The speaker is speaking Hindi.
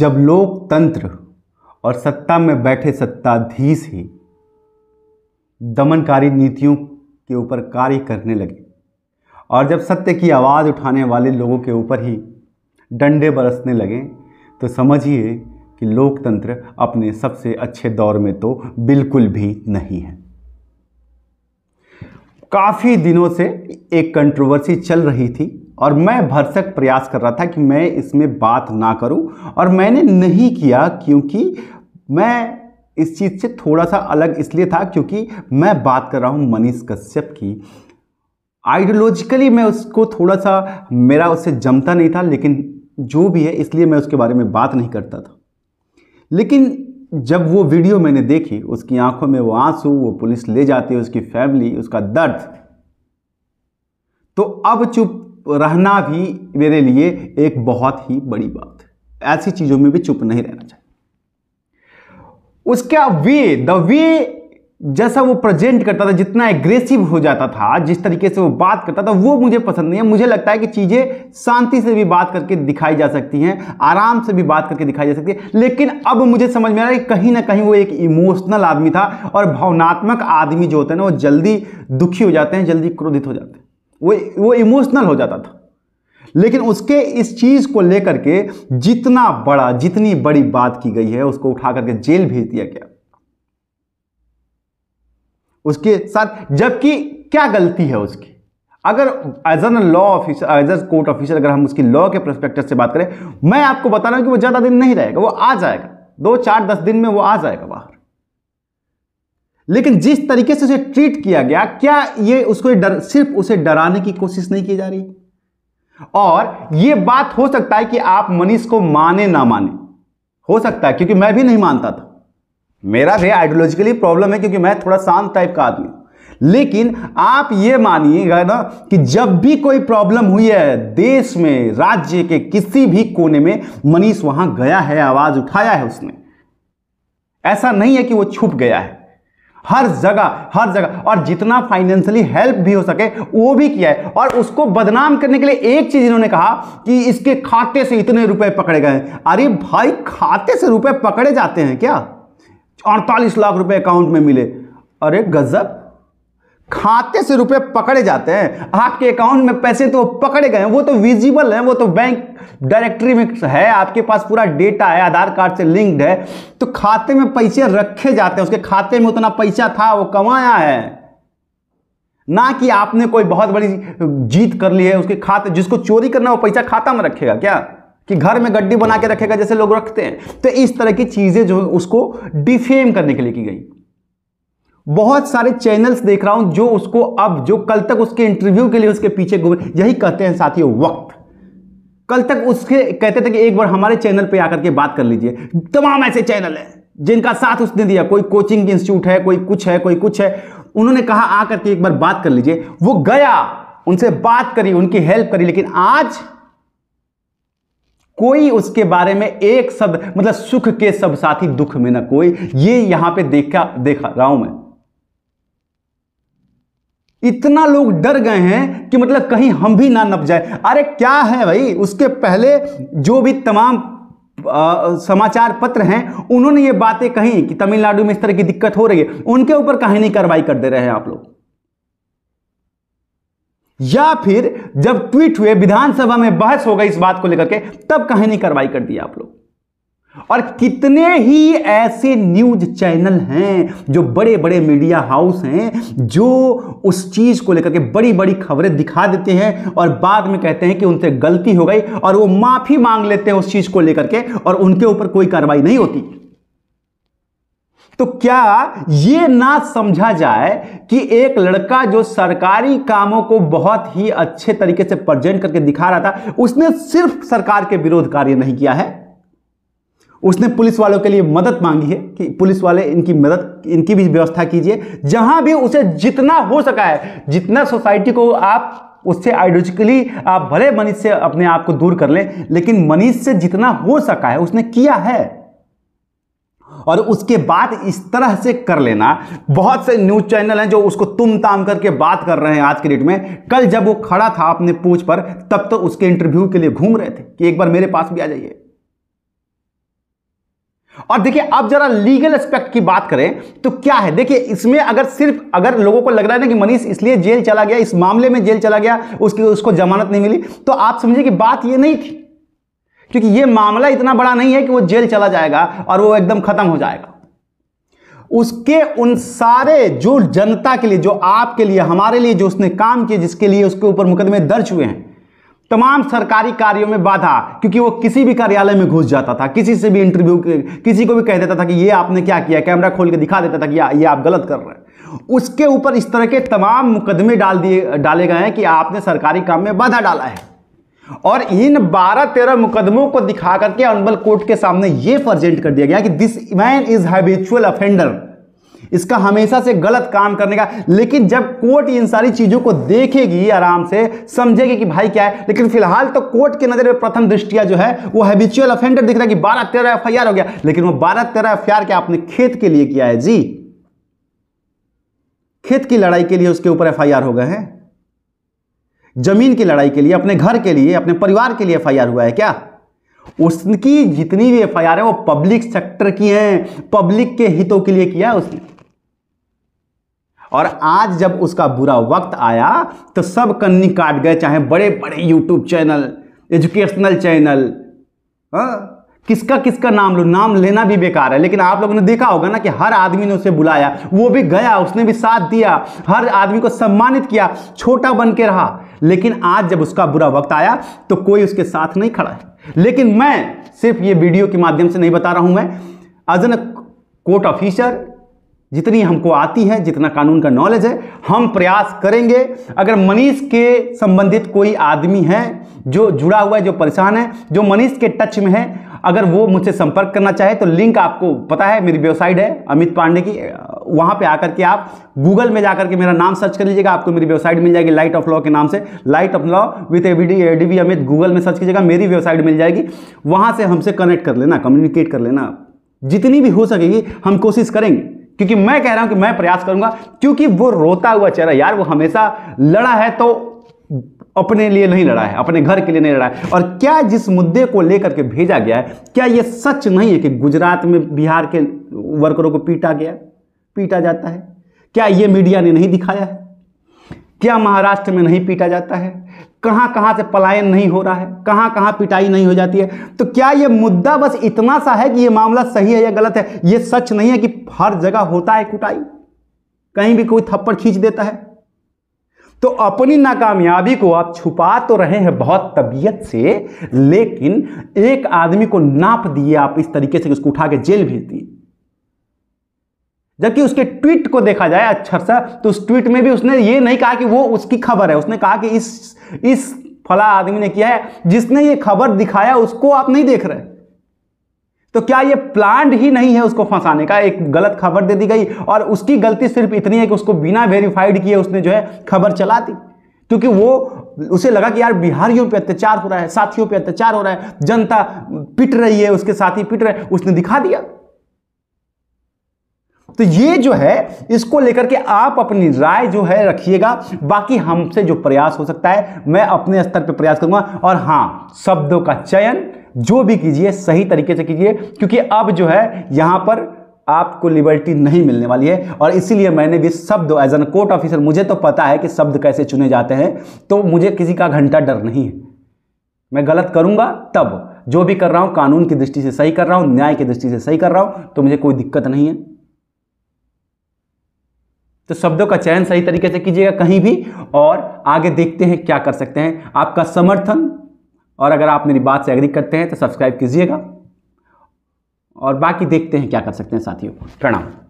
जब लोकतंत्र और सत्ता में बैठे सत्ताधीश ही दमनकारी नीतियों के ऊपर कार्य करने लगे और जब सत्य की आवाज़ उठाने वाले लोगों के ऊपर ही डंडे बरसने लगे तो समझिए कि लोकतंत्र अपने सबसे अच्छे दौर में तो बिल्कुल भी नहीं है काफ़ी दिनों से एक कंट्रोवर्सी चल रही थी और मैं भरसक प्रयास कर रहा था कि मैं इसमें बात ना करूं और मैंने नहीं किया क्योंकि मैं इस चीज़ से थोड़ा सा अलग इसलिए था क्योंकि मैं बात कर रहा हूं मनीष कश्यप की आइडियोलॉजिकली मैं उसको थोड़ा सा मेरा उससे जमता नहीं था लेकिन जो भी है इसलिए मैं उसके बारे में बात नहीं करता था लेकिन जब वो वीडियो मैंने देखी उसकी आंखों में वो आंसू वो पुलिस ले जाती है उसकी फैमिली उसका दर्द तो अब चुप रहना भी मेरे लिए एक बहुत ही बड़ी बात ऐसी चीज़ों में भी चुप नहीं रहना चाहिए उसका वे द वे जैसा वो प्रेजेंट करता था जितना एग्रेसिव हो जाता था जिस तरीके से वो बात करता था वो मुझे पसंद नहीं है मुझे लगता है कि चीज़ें शांति से भी बात करके दिखाई जा सकती हैं आराम से भी बात करके दिखाई जा सकती है लेकिन अब मुझे समझ में आ रहा है कि कहीं ना कहीं वो एक इमोशनल आदमी था और भावनात्मक आदमी जो होते हैं ना वो जल्दी दुखी हो जाते हैं जल्दी क्रोधित हो जाते हैं वो वो इमोशनल हो जाता था लेकिन उसके इस चीज़ को लेकर के जितना बड़ा जितनी बड़ी बात की गई है उसको उठा करके जेल भेज दिया गया उसके साथ जबकि क्या गलती है उसकी अगर as an law officer as an court officer अगर हम उसकी लॉ के प्रस्पेक्टिव से बात करें मैं आपको बता रहा हूं कि वो ज़्यादा दिन नहीं रहेगा वो आ जाएगा दो चार दस दिन में वो आ जाएगा बाहर लेकिन जिस तरीके से उसे ट्रीट किया गया क्या ये उसको डर सिर्फ उसे डराने की कोशिश नहीं की जा रही और ये बात हो सकता है कि आप मनीष को माने ना माने हो सकता है क्योंकि मैं भी नहीं मानता था मेरा भी आइडियोलॉजिकली प्रॉब्लम है क्योंकि मैं थोड़ा शांत टाइप का आदमी लेकिन आप ये मानिएगा ना कि जब भी कोई प्रॉब्लम हुई है देश में राज्य के किसी भी कोने में मनीष वहां गया है आवाज उठाया है उसने ऐसा नहीं है कि वो छुप गया है हर जगह हर जगह और जितना फाइनेंशियली हेल्प भी हो सके वो भी किया है और उसको बदनाम करने के लिए एक चीज इन्होंने कहा कि इसके खाते से इतने रुपए पकड़े गए अरे भाई खाते से रुपए पकड़े जाते हैं क्या अड़तालीस लाख रुपए अकाउंट में मिले अरे गजब खाते से रुपए पकड़े जाते हैं आपके अकाउंट में पैसे तो पकड़े गए हैं वो तो विजिबल है वो तो बैंक डायरेक्टरी में है आपके पास पूरा डेटा है आधार कार्ड से लिंक्ड है तो खाते में पैसे रखे जाते हैं उसके खाते में उतना पैसा था वो कमाया है ना कि आपने कोई बहुत बड़ी जीत कर ली है उसके खाते जिसको चोरी करना वो पैसा खाता में रखेगा क्या कि घर में गड्डी बना के रखेगा जैसे लोग रखते हैं तो इस तरह की चीज़ें जो है उसको डिफेम करने के लिए की गई बहुत सारे चैनल्स देख रहा हूं जो उसको अब जो कल तक उसके इंटरव्यू के लिए उसके पीछे घूम यही कहते हैं साथियों वक्त कल तक उसके कहते थे कि एक बार हमारे चैनल पे आकर के बात कर लीजिए तमाम ऐसे चैनल हैं जिनका साथ उसने दिया कोई कोचिंग इंस्टीट्यूट है कोई कुछ है कोई कुछ है उन्होंने कहा आकर के एक बार बात कर लीजिए वो गया उनसे बात करी उनकी हेल्प करी लेकिन आज कोई उसके बारे में एक शब्द मतलब सुख के सब साथी दुख में ना कोई ये यहां पे देखा देखा रहा हूं मैं इतना लोग डर गए हैं कि मतलब कहीं हम भी ना नप जाए अरे क्या है भाई उसके पहले जो भी तमाम आ, समाचार पत्र हैं उन्होंने ये बातें कही कि तमिलनाडु में इस तरह की दिक्कत हो रही है उनके ऊपर कहानी कार्रवाई कर दे रहे हैं आप लोग या फिर जब ट्वीट हुए विधानसभा में बहस हो गई इस बात को लेकर के तब कहीं नहीं कार्रवाई कर दी आप लोग और कितने ही ऐसे न्यूज चैनल हैं जो बड़े बड़े मीडिया हाउस हैं जो उस चीज़ को लेकर के बड़ी बड़ी खबरें दिखा देते हैं और बाद में कहते हैं कि उनसे गलती हो गई और वो माफ़ी मांग लेते हैं उस चीज़ को लेकर के और उनके ऊपर कोई कार्रवाई नहीं होती तो क्या ये ना समझा जाए कि एक लड़का जो सरकारी कामों को बहुत ही अच्छे तरीके से प्रजेंट करके दिखा रहा था उसने सिर्फ सरकार के विरोध कार्य नहीं किया है उसने पुलिस वालों के लिए मदद मांगी है कि पुलिस वाले इनकी मदद इनकी भी व्यवस्था कीजिए जहां भी उसे जितना हो सका है जितना सोसाइटी को आप उससे आइडियोलॉजिकली आप भले मनीष से अपने आप को दूर कर लें लेकिन मनीष से जितना हो सका है उसने किया है और उसके बाद इस तरह से कर लेना बहुत से न्यूज़ चैनल हैं जो उसको तुम ताम करके बात कर रहे हैं आज के डेट में कल जब वो खड़ा था अपने पूछ पर तब तो उसके इंटरव्यू के लिए घूम रहे थे कि एक बार मेरे पास भी आ जाइए और देखिए अब जरा लीगल एस्पेक्ट की बात करें तो क्या है देखिए इसमें अगर सिर्फ अगर लोगों को लग रहा है ना कि मनीष इसलिए जेल चला गया इस मामले में जेल चला गया उसकी उसको जमानत नहीं मिली तो आप समझिए कि बात ये नहीं थी क्योंकि ये मामला इतना बड़ा नहीं है कि वो जेल चला जाएगा और वो एकदम खत्म हो जाएगा उसके उन सारे जो जनता के लिए जो आपके लिए हमारे लिए जो उसने काम किए जिसके लिए उसके ऊपर मुकदमे दर्ज हुए हैं तमाम सरकारी कार्यों में बाधा क्योंकि वो किसी भी कार्यालय में घुस जाता था किसी से भी इंटरव्यू किसी को भी कह देता था कि ये आपने क्या किया कैमरा खोल के दिखा देता था कि ये आप गलत कर रहे हैं उसके ऊपर इस तरह के तमाम मुकदमे डाल दिए डाले गए हैं कि आपने सरकारी काम में बाधा डाला है और इन 12-13 मुकदमों को दिखा करके अनबल कोर्ट के सामने ये प्रजेंट कर दिया गया कि this man is habitual offender इसका हमेशा से गलत काम करने का लेकिन जब कोर्ट इन सारी चीज़ों को देखेगी आराम से समझेगी कि भाई क्या है लेकिन फिलहाल तो कोर्ट के नज़र में प्रथम दृष्टिया जो है वो हैबिचुअल अफेंडर दिख रहा है कि बारह तेरह एफ हो गया लेकिन वो बारह तेरह एफ क्या आपने खेत के लिए किया है जी खेत की लड़ाई के लिए उसके ऊपर एफ हो गए हैं जमीन की लड़ाई के लिए अपने घर के लिए अपने परिवार के लिए एफ हुआ है क्या उसकी जितनी भी एफ है वो पब्लिक सेक्टर की है पब्लिक के हितों के लिए किया है उसने और आज जब उसका बुरा वक्त आया तो सब कन्नी काट गए चाहे बड़े बड़े यूट्यूब चैनल एजुकेशनल चैनल हा? किसका किसका नाम लो नाम लेना भी बेकार है लेकिन आप लोगों ने देखा होगा ना कि हर आदमी ने उसे बुलाया वो भी गया उसने भी साथ दिया हर आदमी को सम्मानित किया छोटा बन के रहा लेकिन आज जब उसका बुरा वक्त आया तो कोई उसके साथ नहीं खड़ा है लेकिन मैं सिर्फ ये वीडियो के माध्यम से नहीं बता रहा हूं मैं एज एन कोर्ट ऑफिसर जितनी हमको आती है जितना कानून का नॉलेज है हम प्रयास करेंगे अगर मनीष के संबंधित कोई आदमी है जो जुड़ा हुआ है जो परेशान है जो मनीष के टच में है अगर वो मुझसे संपर्क करना चाहे तो लिंक आपको पता है मेरी वेबसाइट है अमित पांडे की वहां पे आकर के आप गूगल में जाकर के मेरा नाम सर्च कर लीजिएगा आपको मेरी वेबसाइट मिल जाएगी लाइट ऑफ लॉ के नाम से light of law with A D Amit Google में सर्च कीजिएगा मेरी वेबसाइट मिल जाएगी वहां से हमसे कनेक्ट कर लेना कम्युनिकेट कर लेना जितनी भी हो सकेगी हम कोशिश करेंगे क्योंकि मैं कह रहा हूं कि मैं प्रयास करूंगा क्योंकि वो रोता हुआ चेहरा यार वो हमेशा लड़ा है तो अपने लिए नहीं लड़ा है अपने घर के लिए नहीं लड़ा है और क्या जिस मुद्दे को लेकर के भेजा गया है क्या यह सच नहीं है कि गुजरात में बिहार के वर्करों को पीटा गया पीटा जाता है क्या ये मीडिया ने नहीं दिखाया है क्या महाराष्ट्र में नहीं पीटा जाता है कहाँ कहाँ से पलायन नहीं हो रहा है कहाँ कहाँ पिटाई नहीं हो जाती है तो क्या ये मुद्दा बस इतना सा है कि ये मामला सही है या गलत है ये सच नहीं है कि हर जगह होता है कुटाई कहीं भी कोई थप्पड़ खींच देता है तो अपनी नाकामयाबी को आप छुपा तो रहे हैं बहुत तबीयत से लेकिन एक आदमी को नाप दिए आप इस तरीके से उसको उठा के जेल भेज दिए जबकि उसके ट्वीट को देखा जाए अक्षर सा तो उस ट्वीट में भी उसने ये नहीं कहा कि वो उसकी खबर है उसने कहा कि इस इस फला आदमी ने किया है जिसने ये खबर दिखाया उसको आप नहीं देख रहे तो क्या ये प्लांट ही नहीं है उसको फंसाने का एक गलत खबर दे दी गई और उसकी गलती सिर्फ इतनी है कि उसको बिना वेरीफाइड किए उसने जो है खबर चला दी क्योंकि वो उसे लगा कि यार बिहारियों पे अत्याचार हो रहा है साथियों पे अत्याचार हो रहा है जनता पिट रही है उसके साथी पिट रहे उसने दिखा दिया तो ये जो है इसको लेकर के आप अपनी राय जो है रखिएगा बाकी हमसे जो प्रयास हो सकता है मैं अपने स्तर पर प्रयास करूंगा और हां शब्दों का चयन जो भी कीजिए सही तरीके से कीजिए क्योंकि अब जो है यहां पर आपको लिबर्टी नहीं मिलने वाली है और इसीलिए मैंने भी शब्द एज एन कोर्ट ऑफिसर मुझे तो पता है कि शब्द कैसे चुने जाते हैं तो मुझे किसी का घंटा डर नहीं है मैं गलत करूंगा तब जो भी कर रहा हूं कानून की दृष्टि से सही कर रहा हूं न्याय की दृष्टि से सही कर रहा हूं तो मुझे कोई दिक्कत नहीं है तो शब्दों का चयन सही तरीके से कीजिएगा कहीं भी और आगे देखते हैं क्या कर सकते हैं आपका समर्थन और अगर आप मेरी बात से एग्री करते हैं तो सब्सक्राइब कीजिएगा और बाकी देखते हैं क्या कर सकते हैं साथियों प्रणाम